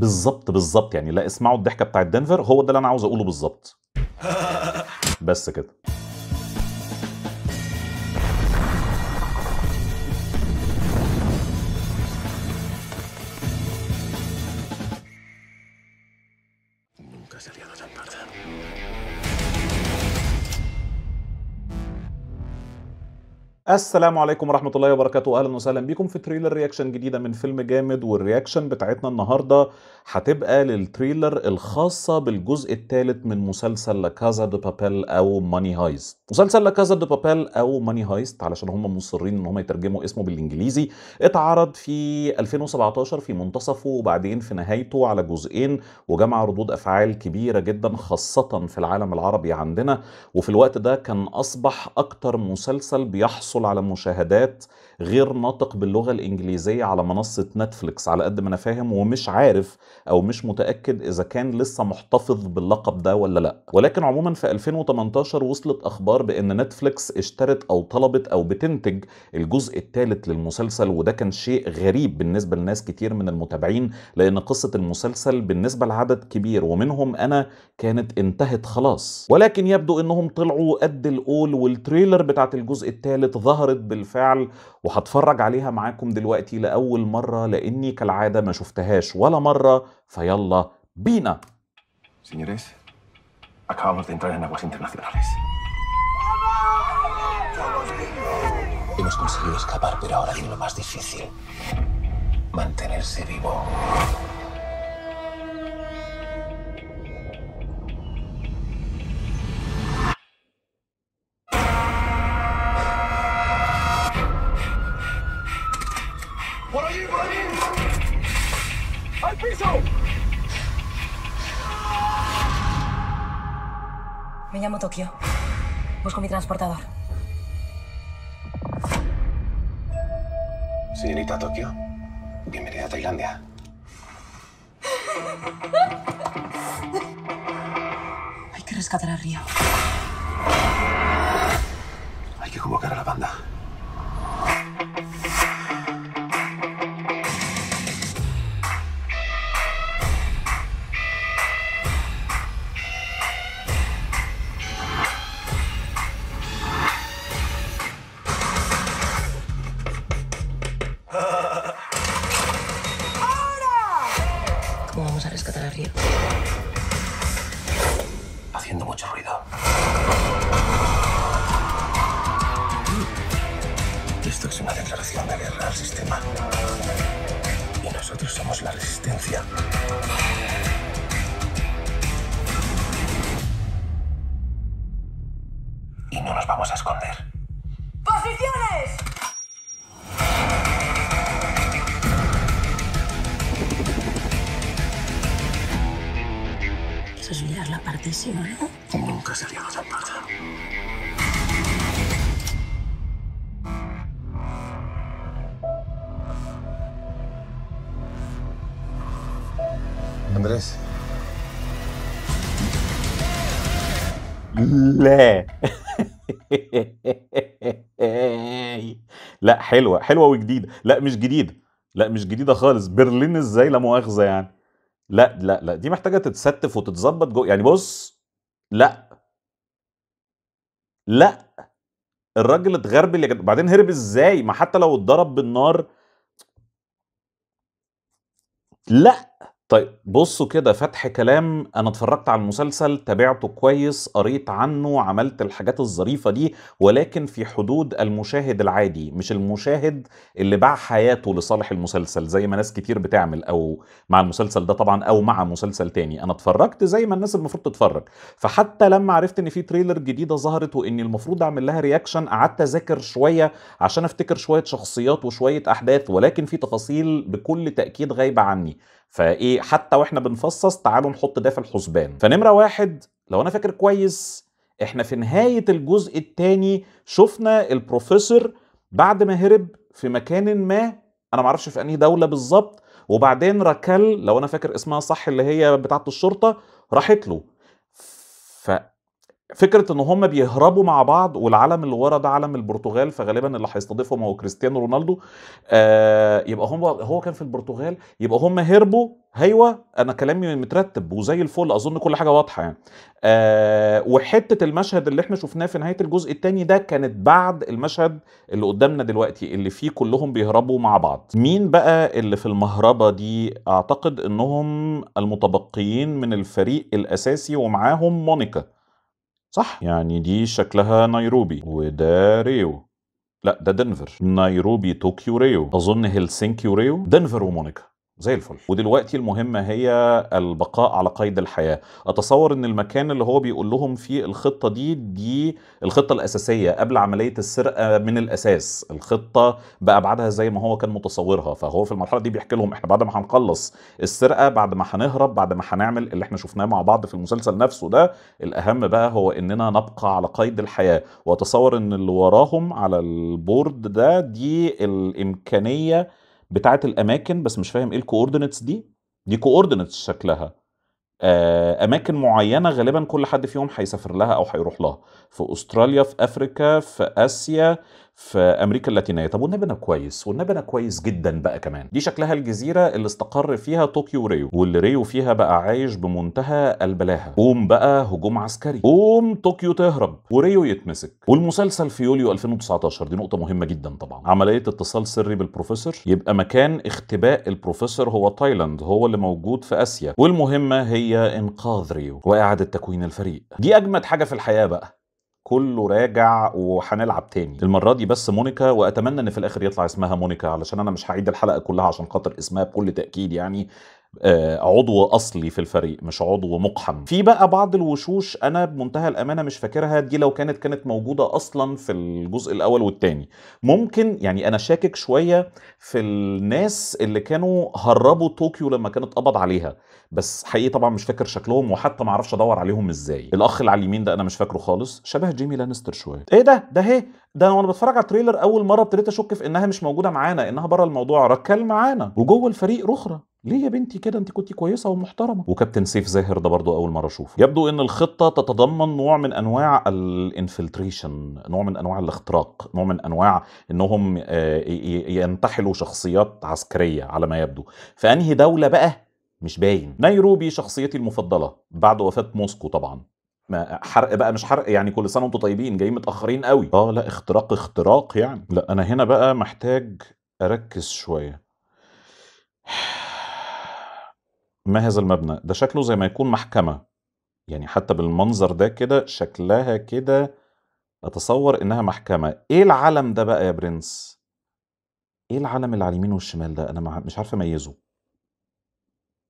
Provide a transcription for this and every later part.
بالظبط بالظبط يعني لا اسمعوا الضحكه بتاعت دنفر هو ده اللي انا عاوز اقوله بالظبط بس كده السلام عليكم ورحمة الله وبركاته أهلا وسهلا بيكم في تريلر رياكشن جديدة من فيلم جامد والرياكشن بتاعتنا النهاردة هتبقى للتريلر الخاصة بالجزء الثالث من مسلسل كازا دو بابيل أو ماني هايست مسلسل لكازا دو بابيل او ماني هايست علشان هم مصرين ان هم يترجموا اسمه بالانجليزي اتعرض في 2017 في منتصفه وبعدين في نهايته على جزئين وجمع ردود افعال كبيره جدا خاصه في العالم العربي عندنا وفي الوقت ده كان اصبح اكتر مسلسل بيحصل على مشاهدات غير ناطق باللغه الانجليزيه على منصه نتفليكس على قد ما انا فاهم ومش عارف او مش متاكد اذا كان لسه محتفظ باللقب ده ولا لا ولكن عموما في 2018 وصلت اخبار بان نتفليكس اشترت او طلبت او بتنتج الجزء الثالث للمسلسل وده كان شيء غريب بالنسبه لناس كتير من المتابعين لان قصه المسلسل بالنسبه لعدد كبير ومنهم انا كانت انتهت خلاص ولكن يبدو انهم طلعوا قد الاول والتريلر بتاعت الجزء الثالث ظهرت بالفعل وهتفرج عليها معاكم دلوقتي لأول مرة لأني كالعادة ما شفتهاش ولا مرة فيلا بينا Señores, acabamos de entrar en aguas internacionales. Hemos conseguido escapar, pero ahora viene lo más difícil. Mantenerse vivo. ¡Al piso! Me llamo Tokio. Busco mi transportador. Señorita Tokio, bienvenida a Tailandia. Hay que rescatar a Río. Hay que convocar a la banda. Y nosotros somos la resistencia. Y no nos vamos a esconder. ¡Posiciones! Eso es mirar la o no? ¿eh? Nunca se ha tan parte. Andrés. لا لا حلوه حلوه وجديده لا مش جديده لا مش جديده خالص برلين ازاي لا مؤاخذه يعني لا لا لا دي محتاجه تتستف وتتظبط جو يعني بص لا لا الراجل اتغربل يا جد... بعدين هرب ازاي ما حتى لو اتضرب بالنار لا طيب بصوا كده فتح كلام انا اتفرجت على المسلسل تابعته كويس قريت عنه عملت الحاجات الظريفة دي ولكن في حدود المشاهد العادي مش المشاهد اللي باع حياته لصالح المسلسل زي ما ناس كتير بتعمل او مع المسلسل ده طبعا او مع مسلسل تاني انا اتفرجت زي ما الناس المفروض تتفرج فحتى لما عرفت ان في تريلر جديدة ظهرت واني المفروض اعمل لها رياكشن قعدت اذاكر شوية عشان افتكر شوية شخصيات وشوية احداث ولكن في تفاصيل بكل تأكيد غايبة عني فايه حتى واحنا بنفصص تعالوا نحط ده في الحسبان فنمره واحد لو انا فاكر كويس احنا في نهايه الجزء الثاني شفنا البروفيسور بعد ما هرب في مكان ما انا معرفش في انهي دوله بالظبط وبعدين راكل لو انا فاكر اسمها صح اللي هي بتاعه الشرطه راحت له ف فكره ان هم بيهربوا مع بعض والعلم اللي ورا ده علم البرتغال فغالبا اللي هيستضيفهم هو كريستيانو رونالدو آه يبقى هم هو كان في البرتغال يبقى هم هربوا ايوه انا كلامي مترتب وزي الفل اظن كل حاجه واضحه يعني آه وحته المشهد اللي احنا شفناه في نهايه الجزء الثاني ده كانت بعد المشهد اللي قدامنا دلوقتي اللي فيه كلهم بيهربوا مع بعض مين بقى اللي في المهربه دي اعتقد انهم المتبقيين من الفريق الاساسي ومعاهم مونيكا صح يعني دي شكلها نيروبي وده ريو لا ده دنفر نيروبي طوكيو ريو اظن هلسنكي وريو دنفر ومونيكا زي الفل ودلوقتي المهمة هي البقاء على قيد الحياة أتصور أن المكان اللي هو بيقول لهم فيه الخطة دي دي الخطة الأساسية قبل عملية السرقة من الأساس الخطة بأبعادها زي ما هو كان متصورها فهو في المرحلة دي بيحكي لهم إحنا بعد ما هنخلص السرقة بعد ما هنهرب بعد ما هنعمل اللي إحنا شفناه مع بعض في المسلسل نفسه ده الأهم بقى هو إننا نبقى على قيد الحياة وأتصور أن اللي وراهم على البورد ده دي الإمكانية بتاعه الاماكن بس مش فاهم ايه الكوردينتس دي دي كوردينتس شكلها آه، اماكن معينه غالبا كل حد فيهم هيسافر لها او هيروح لها في استراليا في افريكا في اسيا في امريكا اللاتينيه طب والنبنا كويس والنبنا كويس جدا بقى كمان دي شكلها الجزيره اللي استقر فيها طوكيو وريو واللي ريو فيها بقى عايش بمنتهى البلاهه قوم بقى هجوم عسكري قوم طوكيو تهرب وريو يتمسك والمسلسل في يوليو 2019 دي نقطه مهمه جدا طبعا عمليه اتصال سري بالبروفيسور يبقى مكان اختباء البروفيسور هو تايلاند هو اللي موجود في اسيا والمهمه هي انقاذ ريو واعاده تكوين الفريق دي اجمد حاجه في الحياه بقى كله راجع وهنلعب تاني المره دي بس مونيكا واتمنى ان في الاخر يطلع اسمها مونيكا علشان انا مش هعيد الحلقه كلها عشان خاطر اسمها بكل تاكيد يعني آه، عضو اصلي في الفريق مش عضو مقحم في بقى بعض الوشوش انا بمنتهى الامانه مش فاكرها دي لو كانت كانت موجوده اصلا في الجزء الاول والثاني ممكن يعني انا شاكك شويه في الناس اللي كانوا هربوا طوكيو لما كانت قبض عليها بس حقيقي طبعا مش فاكر شكلهم وحتى ما اعرفش ادور عليهم ازاي الاخ اللي على اليمين ده انا مش فاكره خالص شبه جيمي لانستر شويه ايه ده ده هي إيه؟ ده وانا بتفرج على التريلر اول مره ابتديت اشك في انها مش موجوده معانا انها بره الموضوع ركل معانا وجوه الفريق رخره ليه يا بنتي كده انت كنت كويسه ومحترمه وكابتن سيف زاهر ده برضو اول مره اشوفه يبدو ان الخطه تتضمن نوع من انواع الانفلتريشن نوع من انواع الاختراق نوع من انواع انهم آه، ينتحلوا شخصيات عسكريه على ما يبدو فانهي دوله بقى مش باين نيروبي شخصيتي المفضله بعد وفاه موسكو طبعا ما حرق بقى مش حرق يعني كل سنه وانتم طيبين جايين متاخرين قوي اه لا اختراق اختراق يعني لا انا هنا بقى محتاج اركز شويه ما هذا المبنى ده شكله زي ما يكون محكمة يعني حتى بالمنظر ده كده شكلها كده اتصور انها محكمة ايه العلم ده بقى يا برنس ايه العلم اللي على اليمين والشمال ده انا مش عارف اميزه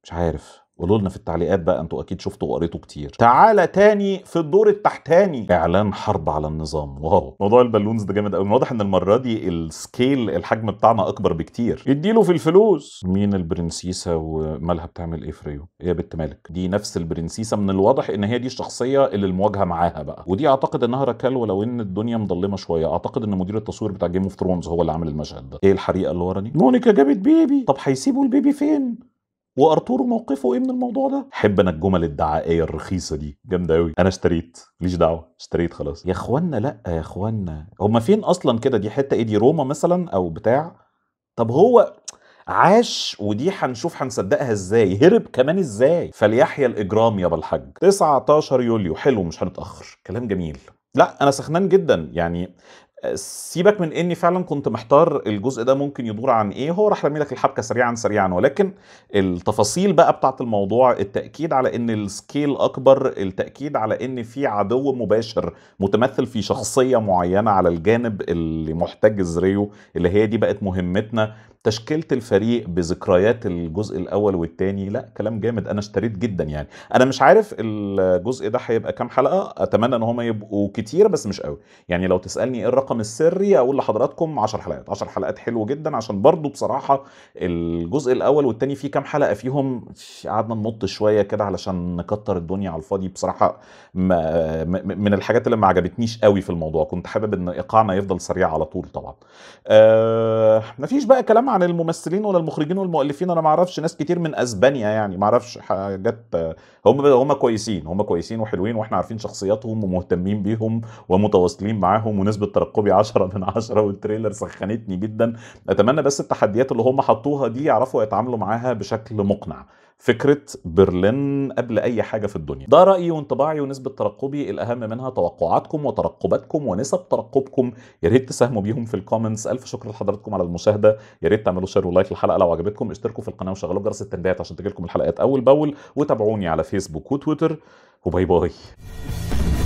مش عارف قولوا لنا في التعليقات بقى انتوا اكيد شفتوا وقريتوا كتير تعالى تاني في الدور التحتاني اعلان حرب على النظام واو موضوع البالونز ده جامد قوي واضح ان المره دي السكيل الحجم بتاعنا اكبر بكتير اديله في الفلوس مين البرنسيسه ومالها بتعمل ايه فريو ايه يا بنت مالك دي نفس البرنسيسه من الواضح ان هي دي الشخصيه اللي المواجهه معاها بقى ودي اعتقد انها راكال ولو ان الدنيا مظلمه شويه اعتقد ان مدير التصوير بتاع جيم اوف ثرونز هو اللي عامل المشهد ده ايه الحريقه اللي ورا دي مونيكا جابت بيبي طب هيسيبوا البيبي فين وارتور موقفه ايه من الموضوع ده احب انا الجمل الدعائيه الرخيصه دي جامده قوي انا اشتريت ماليش دعوه اشتريت خلاص يا اخوانا لا يا اخوانا هما فين اصلا كده دي حته ايه دي روما مثلا او بتاع طب هو عاش ودي هنشوف هنصدقها ازاي هرب كمان ازاي فليحيى الاجرام يا بالحاج 19 يوليو حلو مش هنتاخر كلام جميل لا انا سخنان جدا يعني آه، سيبك من اني فعلا كنت محتار الجزء ده ممكن يدور عن ايه هو راح رمي لك الحبكه سريعا سريعا ولكن التفاصيل بقى بتاعت الموضوع التاكيد على ان السكيل اكبر التاكيد على ان في عدو مباشر متمثل في شخصيه معينه على الجانب اللي محتجز ريو اللي هي دي بقت مهمتنا تشكيله الفريق بذكريات الجزء الاول والثاني لا كلام جامد انا اشتريت جدا يعني انا مش عارف الجزء ده هيبقى كام حلقه اتمنى ان هم يبقوا كتير بس مش قوي يعني لو تسالني ايه الرقم الرقم السري اقول لحضراتكم 10 حلقات 10 حلقات حلو جدا عشان برضو بصراحه الجزء الاول والثاني فيه كام حلقه فيهم قعدنا نمط شويه كده علشان نكتر الدنيا على الفاضي بصراحه ما من الحاجات اللي ما عجبتنيش قوي في الموضوع كنت حابب ان ايقاعنا يفضل سريع على طول طبعا آه مفيش بقى كلام عن الممثلين ولا المخرجين والمؤلفين انا ما اعرفش ناس كتير من اسبانيا يعني ما اعرفش حاجات هم هم كويسين هم كويسين وحلوين واحنا عارفين شخصياتهم ومهتمين بيهم ومتواصلين معاهم ونسبه ترقب كوبي 10 من 10 والتريلر سخنتني جدا اتمنى بس التحديات اللي هم حطوها دي يعرفوا يتعاملوا معاها بشكل مقنع فكره برلين قبل اي حاجه في الدنيا ده رايي وانطباعي ونسبه ترقبي الاهم منها توقعاتكم وترقباتكم ونسب ترقبكم يا ريت تساهموا بيهم في الكومنتس الف شكر لحضراتكم على المشاهده يا ريت تعملوا شير ولايك للحلقه لو عجبتكم اشتركوا في القناه وشغلوا جرس التنبيهات عشان تجيلكم الحلقات اول باول وتابعوني على فيسبوك وتويتر وباي باي